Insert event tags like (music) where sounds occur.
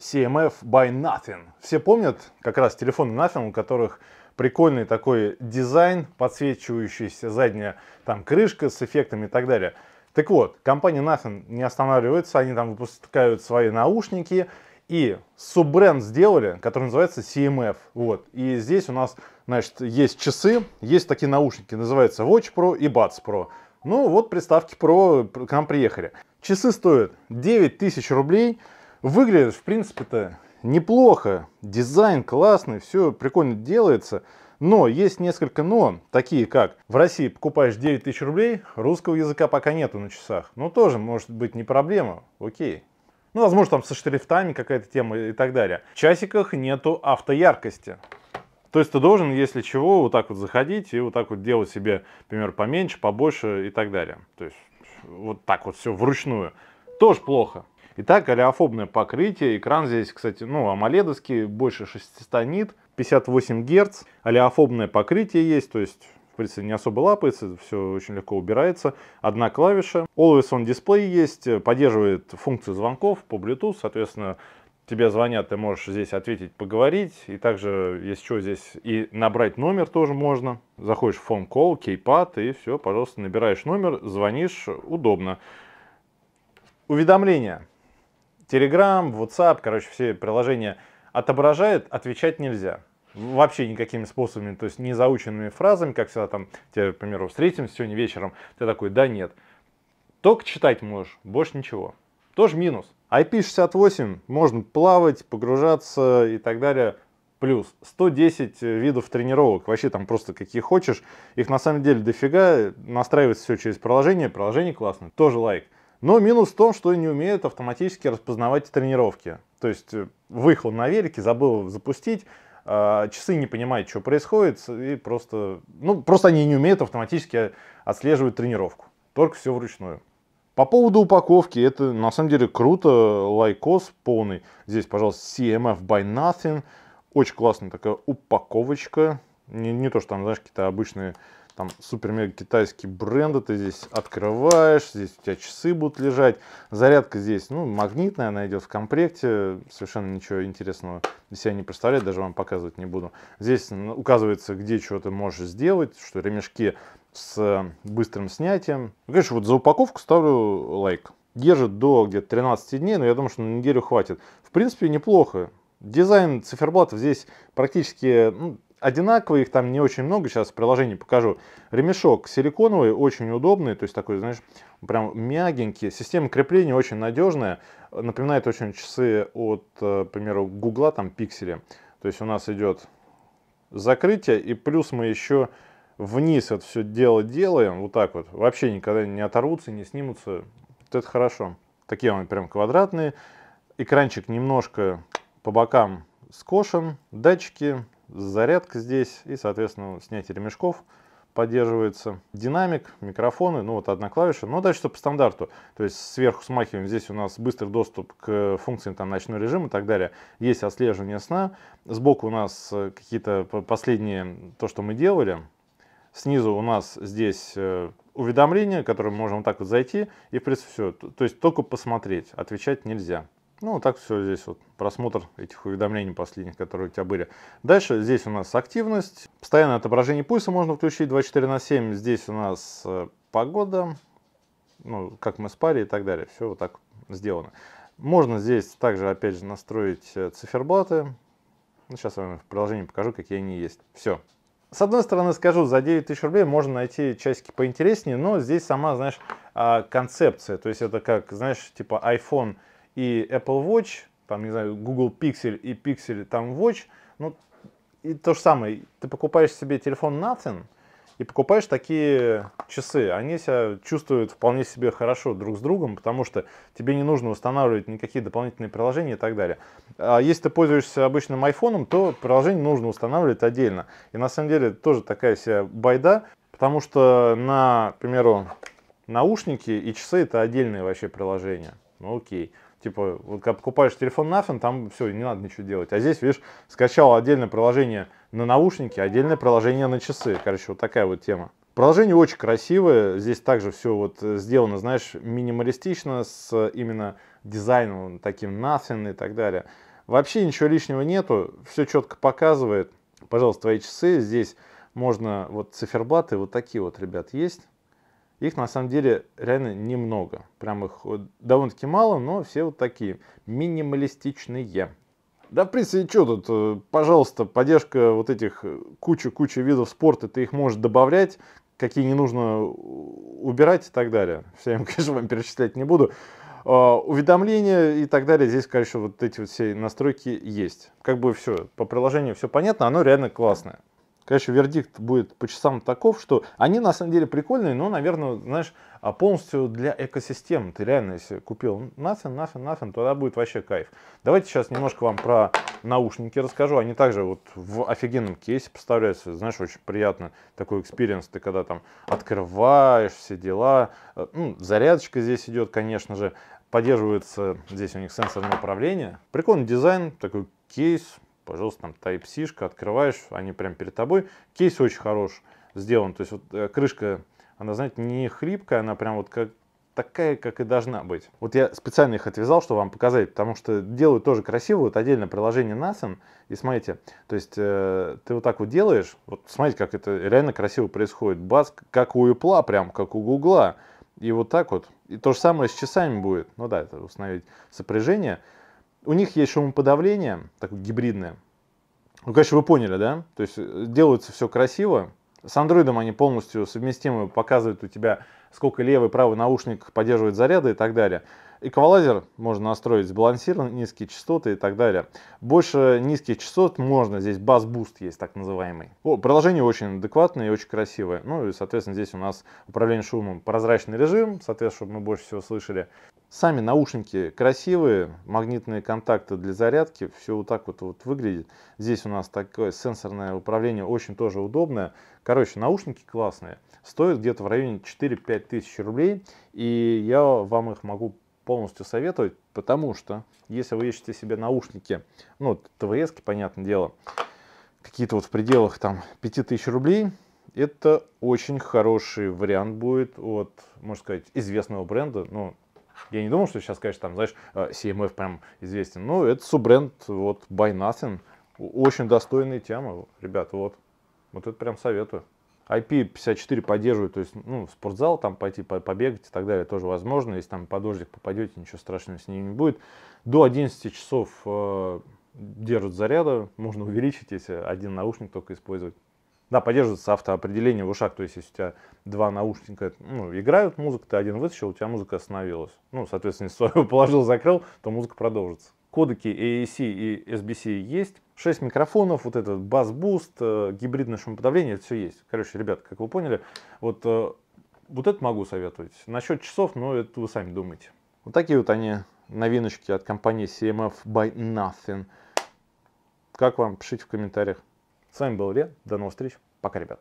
CMF by Nothing. Все помнят как раз телефоны Nothing, у которых прикольный такой дизайн, подсвечивающаяся задняя там крышка с эффектами и так далее. Так вот, компания Nothing не останавливается, они там выпускают свои наушники и суббренд сделали, который называется CMF. Вот. И здесь у нас, значит, есть часы, есть такие наушники, называются Watch Pro и Buds Pro. Ну вот приставки Pro к нам приехали. Часы стоят 9000 рублей, Выглядит, в принципе-то, неплохо. Дизайн классный, все прикольно делается. Но есть несколько но, такие как в России покупаешь 9 тысяч рублей, русского языка пока нету на часах. но ну, тоже может быть не проблема, окей. Ну, возможно, там со шрифтами какая-то тема и так далее. В часиках нету автояркости. То есть ты должен, если чего, вот так вот заходить и вот так вот делать себе, например, поменьше, побольше и так далее. То есть вот так вот все вручную. Тоже плохо. Итак, олеофобное покрытие. Экран здесь, кстати, ну, амоледовский, больше 600 нит, 58 Гц. Олеофобное покрытие есть, то есть в принципе, не особо лапается, все очень легко убирается. Одна клавиша. Always on Display есть, поддерживает функцию звонков по Bluetooth, соответственно, тебе звонят, ты можешь здесь ответить, поговорить. И также, если что, здесь и набрать номер тоже можно. Заходишь в phone call, кейпад, и все, пожалуйста, набираешь номер, звонишь, удобно. Уведомления. Telegram, WhatsApp, короче, все приложения отображает, отвечать нельзя. Вообще никакими способами, то есть не заученными фразами, как всегда там, тебе, к примеру, встретимся сегодня вечером, ты такой, да нет. Только читать можешь, больше ничего. Тоже минус. IP68 можно плавать, погружаться и так далее. Плюс 110 видов тренировок, вообще там просто какие хочешь. Их на самом деле дофига, настраивается все через приложение, приложение классное, тоже лайк. Like. Но минус в том, что не умеют автоматически распознавать тренировки. То есть э, выехал на велике, забыл запустить, а, часы не понимают, что происходит, и просто, ну, просто они не умеют автоматически э, отслеживать тренировку. Только все вручную. По поводу упаковки, это на самом деле круто, лайкос полный. Здесь, пожалуйста, CMF by Nothing. Очень классная такая упаковочка. Не, не то, что там, знаешь, какие-то обычные там супер-мега китайские бренды, ты здесь открываешь, здесь у тебя часы будут лежать, зарядка здесь, ну, магнитная, она идет в комплекте, совершенно ничего интересного из себя не представляет, даже вам показывать не буду. Здесь указывается, где что ты можешь сделать, что ремешки с э, быстрым снятием. Ну, конечно, вот за упаковку ставлю лайк. Держит до где-то 13 дней, но я думаю, что на неделю хватит. В принципе, неплохо. Дизайн циферблатов здесь практически ну, одинаковые, их там не очень много, сейчас в приложении покажу. Ремешок силиконовый, очень удобный, то есть такой, знаешь, прям мягенький. Система крепления очень надежная, напоминает очень часы от, э, к примеру, Гугла, там, пиксели. То есть у нас идет закрытие, и плюс мы еще вниз это все дело делаем, вот так вот. Вообще никогда не оторвутся, не снимутся. Вот это хорошо. Такие он прям квадратные. Экранчик немножко по бокам скошен, датчики зарядка здесь и, соответственно, снятие ремешков поддерживается. Динамик, микрофоны, ну вот одна клавиша. Ну дальше что по стандарту. То есть сверху смахиваем, здесь у нас быстрый доступ к функциям там, ночной режим и так далее. Есть отслеживание сна. Сбоку у нас э, какие-то последние, то, что мы делали. Снизу у нас здесь э, уведомления, которые мы можем вот так вот зайти. И в принципе все. То есть только посмотреть, отвечать нельзя. Ну, так все здесь вот просмотр этих уведомлений последних, которые у тебя были. Дальше здесь у нас активность. Постоянное отображение пульса можно включить 24 на 7. Здесь у нас э, погода, ну, как мы спали и так далее. Все вот так сделано. Можно здесь также, опять же, настроить э, циферблаты. Ну, сейчас я вам в приложении покажу, какие они есть. Все. С одной стороны, скажу, за 9 тысяч рублей можно найти часики поинтереснее, но здесь сама, знаешь, а, концепция. То есть это как, знаешь, типа iPhone и Apple Watch, там, не знаю, Google Pixel и Pixel там Watch, ну, и то же самое, ты покупаешь себе телефон Nothing и покупаешь такие часы, они себя чувствуют вполне себе хорошо друг с другом, потому что тебе не нужно устанавливать никакие дополнительные приложения и так далее. А если ты пользуешься обычным айфоном, то приложение нужно устанавливать отдельно. И на самом деле тоже такая вся байда, потому что на, к примеру, Наушники и часы это отдельные вообще приложения. Ну окей. Типа, вот когда покупаешь телефон Nothing, там все, не надо ничего делать. А здесь, видишь, скачал отдельное приложение на наушники, отдельное приложение на часы. Короче, вот такая вот тема. Приложение очень красивое, здесь также все вот э, сделано, знаешь, минималистично, с э, именно дизайном таким Nothing и так далее. Вообще ничего лишнего нету, все четко показывает. Пожалуйста, твои часы, здесь можно вот циферблаты, вот такие вот, ребят, есть. Их на самом деле реально немного. Прям их довольно-таки мало, но все вот такие минималистичные. Да, в принципе, что тут, э, пожалуйста, поддержка вот этих э, куча-куча видов спорта, ты их можешь добавлять, какие не нужно убирать и так далее. Все я, (laughs) конечно, вам перечислять не буду. А, уведомления и так далее, здесь, конечно, вот эти вот все настройки есть. Как бы все, по приложению все понятно, оно реально классное конечно, вердикт будет по часам таков, что они на самом деле прикольные, но, наверное, знаешь, а полностью для экосистемы. Ты реально, если купил nothing, nothing, nothing, тогда будет вообще кайф. Давайте сейчас немножко вам про наушники расскажу. Они также вот в офигенном кейсе поставляются. Знаешь, очень приятно такой экспириенс. Ты когда там открываешь все дела. Э, ну, зарядочка здесь идет, конечно же. Поддерживается здесь у них сенсорное управление. Прикольный дизайн, такой кейс, пожалуйста, там Type-C, открываешь, они прям перед тобой. Кейс очень хорош сделан, то есть вот э, крышка, она, знаете, не хрипкая, она прям вот как такая, как и должна быть. Вот я специально их отвязал, чтобы вам показать, потому что делаю тоже красиво, вот отдельное приложение Nasen, и смотрите, то есть э, ты вот так вот делаешь, вот смотрите, как это реально красиво происходит, бац, как у Apple, прям как у Google, и вот так вот. И то же самое с часами будет, ну да, это установить сопряжение, у них есть шумоподавление, такое гибридное. Ну, конечно, вы поняли, да? То есть э, делается все красиво. С андроидом они полностью совместимы, показывают у тебя, сколько левый, правый наушник поддерживает заряды и так далее. Эквалайзер можно настроить сбалансирован, низкие частоты и так далее. Больше низких частот можно, здесь бас-буст есть так называемый. О, приложение очень адекватное и очень красивое. Ну и, соответственно, здесь у нас управление шумом прозрачный режим, соответственно, чтобы мы больше всего слышали. Сами наушники красивые, магнитные контакты для зарядки, все вот так вот, вот выглядит. Здесь у нас такое сенсорное управление, очень тоже удобное. Короче, наушники классные, стоят где-то в районе 4-5 тысяч рублей, и я вам их могу полностью советовать, потому что если вы ищете себе наушники, ну, ТВС, понятное дело, какие-то вот в пределах там 5000 рублей, это очень хороший вариант будет от, можно сказать, известного бренда, ну, я не думал, что сейчас, конечно, там, знаешь, э, CMF прям известен. Но ну, это суббренд вот By Nothing. Очень достойная тема, ребят, вот. Вот это прям советую. IP54 поддерживают, то есть, ну, в спортзал там пойти побегать и так далее тоже возможно. Если там под дождик попадете, ничего страшного с ним не будет. До 11 часов э, держат заряда, можно (laughs) увеличить, если один наушник только использовать. Да, поддерживается автоопределение в ушах, то есть если у тебя два наушника ну, играют музыку, ты один вытащил, у тебя музыка остановилась. Ну, соответственно, (laughs) если свою положил, закрыл, то музыка продолжится. Кодеки AAC e и SBC есть. 6 микрофонов, вот этот бас-буст, э, гибридное шумоподавление, это все есть. Короче, ребят, как вы поняли, вот, э, вот это могу советовать. Насчет часов, но ну, это вы сами думайте. Вот такие вот они новиночки от компании CMF by Nothing. Как вам? Пишите в комментариях. С вами был Илья. До новых встреч. Пока, ребят.